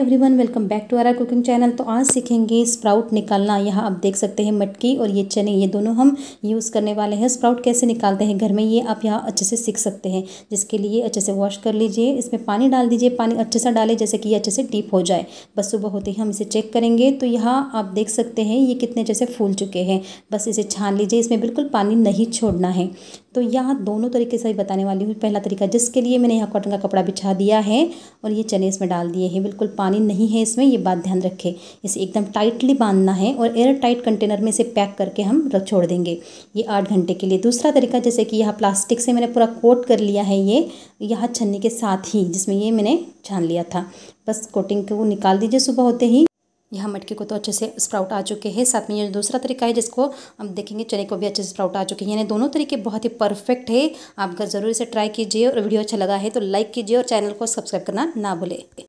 everyone welcome back to Aara cooking channel तो आज सीखेंगे स्प्राउट निकालना यहाँ आप देख सकते हैं मटकी और ये चने ये दोनों हम यूज़ करने वाले हैं स्प्राउट कैसे निकालते हैं घर में ये आप यहाँ अच्छे से सीख सकते हैं जिसके लिए अच्छे से वॉश कर लीजिए इसमें पानी डाल दीजिए पानी अच्छे से डालें जैसे कि ये अच्छे से डीप हो जाए बस सुबह होते ही हम इसे चेक करेंगे तो यहाँ आप देख सकते हैं ये कितने जैसे फूल चुके हैं बस इसे छान लीजिए इसमें बिल्कुल पानी नहीं छोड़ना है तो यहाँ दोनों तरीके से बताने वाली हूँ पहला तरीका जिसके लिए मैंने यहाँ कॉटन का कपड़ा बिछा दिया है और ये चने इसमें डाल दिए हैं बिल्कुल पानी पानी नहीं है इसमें ये बात ध्यान रखें इसे एकदम टाइटली बांधना है और एयर टाइट कंटेनर में इसे पैक करके हम रख छोड़ देंगे ये आठ घंटे के लिए दूसरा तरीका जैसे कि यहाँ प्लास्टिक से मैंने पूरा कोट कर लिया है ये यहाँ छन्नी के साथ ही जिसमें ये मैंने छान लिया था बस कोटिंग को निकाल दीजिए सुबह होते ही यहाँ मटके को तो अच्छे से स्प्राउट आ चुके हैं साथ में ये दूसरा तरीका है जिसको हम देखेंगे चने को भी अच्छे से स्प्राउट आ चुके हैं यानी दोनों तरीके बहुत ही परफेक्ट है आप घर ज़रूर इसे ट्राई कीजिए और वीडियो अच्छा लगा है तो लाइक कीजिए और चैनल को सब्सक्राइब करना ना भूले